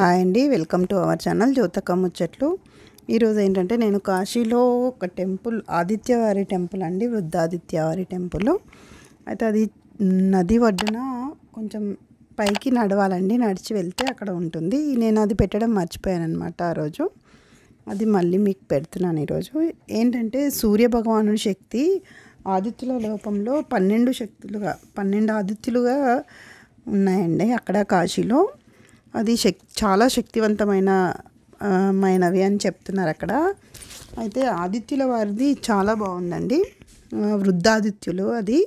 hi అండి welcome to our channel జ్యోతక ముచ్చట్లు ఈరోజు ఏంటంటే నేను కాశీలో ఒక టెంపుల్ ఆదిత్యవారి టెంపుల్ అండి వృద్ధాదిత్యవారి టెంపుల్ అయితే అది నది ఒడ్డున కొంచెం పైకి నడవాలండి నడిచి వెళ్తే అక్కడ ఉంటుంది నేను అది పెట్టడం మర్చిపోయాను అనమాట ఆ రోజు అది మళ్ళీ మీకు పెడుతున్నాను ఈరోజు ఏంటంటే సూర్య శక్తి ఆదిత్యుల లోపంలో పన్నెండు శక్తులుగా పన్నెండు ఆదిత్యులుగా ఉన్నాయండి అక్కడ కాశీలో అది శక్ చాలా శక్తివంతమైన మైనవి అని చెప్తున్నారు అక్కడ అయితే ఆదిత్యుల వారిది చాలా బాగుందండి వృద్ధాదిత్యులు అది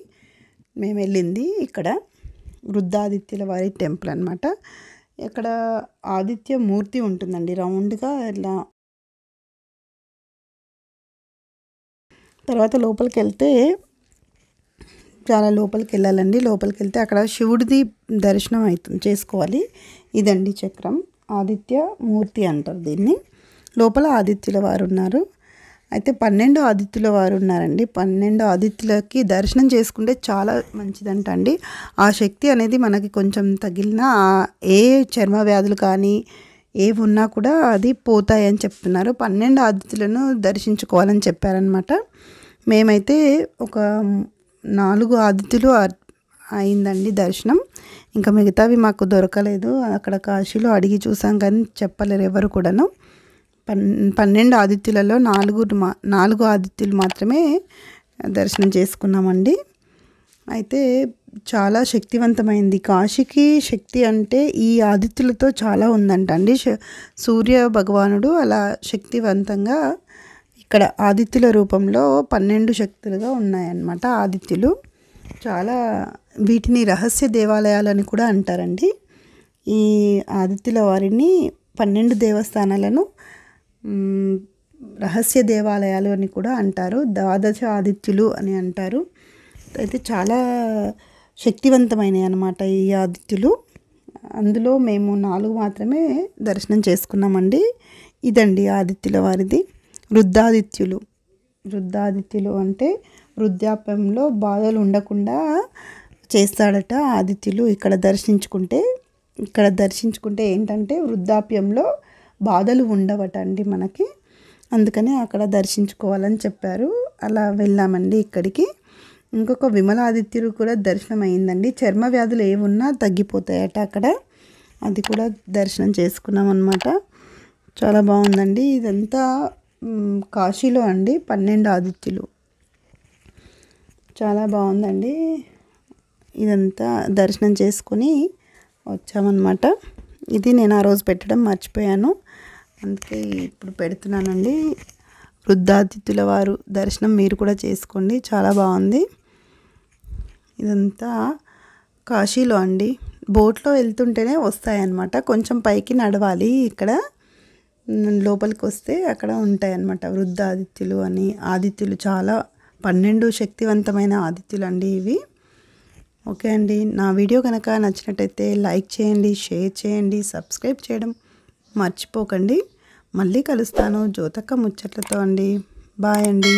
మేము వెళ్ళింది ఇక్కడ వృద్ధాదిత్యుల వారి టెంపుల్ అనమాట ఇక్కడ ఆదిత్య మూర్తి ఉంటుందండి రౌండ్గా ఇలా తర్వాత లోపలికి వెళ్తే చాలా లోపలికి వెళ్ళాలండి లోపలికి వెళ్తే అక్కడ శివుడిది దర్శనం అవుతుంది చేసుకోవాలి ఇదండి చక్రం ఆదిత్య మూర్తి అంటారు దీన్ని లోపల ఆదిత్యుల వారు ఉన్నారు అయితే పన్నెండు ఆదిత్యుల వారు ఉన్నారండి పన్నెండు ఆదిత్యులకి దర్శనం చేసుకుంటే చాలా మంచిదంట అండి ఆ శక్తి అనేది మనకి కొంచెం తగిలిన ఏ చర్మ వ్యాధులు కానీ ఏవి ఉన్నా కూడా అది పోతాయి అని చెప్తున్నారు పన్నెండు ఆదిత్యులను దర్శించుకోవాలని చెప్పారనమాట మేమైతే ఒక నాలుగు ఆదిత్యులు అయిందండి దర్శనం ఇంకా మిగతావి మాకు దొరకలేదు అక్కడ కాశీలో అడిగి చూసాం కానీ చెప్పలేరు ఎవరు కూడాను పన్ పన్నెండు ఆదిత్యులలో నాలుగు మా నాలుగు ఆదిత్యులు మాత్రమే దర్శనం చేసుకున్నామండి అయితే చాలా శక్తివంతమైంది కాశీకి శక్తి అంటే ఈ ఆదిత్యులతో చాలా ఉందంట అండి సూర్య భగవానుడు అలా శక్తివంతంగా ఇక్కడ ఆదిత్యుల రూపంలో పన్నెండు శక్తులుగా ఉన్నాయన్నమాట ఆదిత్యులు చాలా వీటిని రహస్య దేవాలయాలని కూడా అంటారండి ఈ ఆదిత్యుల వారిని పన్నెండు దేవస్థానాలను రహస్య దేవాలయాలు అని కూడా అంటారు ద్వాదశ ఆదిత్యులు అని అంటారు అయితే చాలా శక్తివంతమైనవి అనమాట ఈ ఆదిత్యులు అందులో మేము నాలుగు మాత్రమే దర్శనం చేసుకున్నామండి ఇదండి ఆదిత్యుల వారిది వృద్ధాదిత్యులు వృద్ధాదిత్యులు అంటే వృద్ధాప్యంలో బాధలు ఉండకుండా చేస్తాడట ఆదిత్యులు ఇక్కడ దర్శించుకుంటే ఇక్కడ దర్శించుకుంటే ఏంటంటే వృద్ధాప్యంలో బాధలు ఉండవట అండి మనకి అందుకనే అక్కడ దర్శించుకోవాలని చెప్పారు అలా వెళ్ళామండి ఇక్కడికి ఇంకొక విమలాదిత్యుడు కూడా దర్శనం అయిందండి చర్మ వ్యాధులు ఏమున్నా తగ్గిపోతాయట అక్కడ అది కూడా దర్శనం చేసుకున్నాం అనమాట చాలా బాగుందండి ఇదంతా కాశీలో అండి పన్నెండు ఆదిత్యులు చాలా బాగుందండి ఇదంతా దర్శనం చేసుకుని వచ్చామన్నమాట ఇది నేను ఆ రోజు పెట్టడం మర్చిపోయాను అందుకే ఇప్పుడు పెడుతున్నానండి వృద్ధాతిథుల వారు దర్శనం మీరు కూడా చేసుకోండి చాలా బాగుంది ఇదంతా కాశీలో అండి బోట్లో వెళ్తుంటేనే వస్తాయన్నమాట కొంచెం పైకి నడవాలి ఇక్కడ లోపలికి వస్తే అక్కడ ఉంటాయి అన్నమాట వృద్ధ ఆదిత్యులు అని ఆదిత్యులు చాలా పన్నెండు శక్తివంతమైన ఆదిత్యులు అండి ఇవి ఓకే అండి నా వీడియో కనుక నచ్చినట్టయితే లైక్ చేయండి షేర్ చేయండి సబ్స్క్రైబ్ చేయడం మర్చిపోకండి మళ్ళీ కలుస్తాను జ్యోతక ముచ్చట్లతో అండి బాయ్ అండి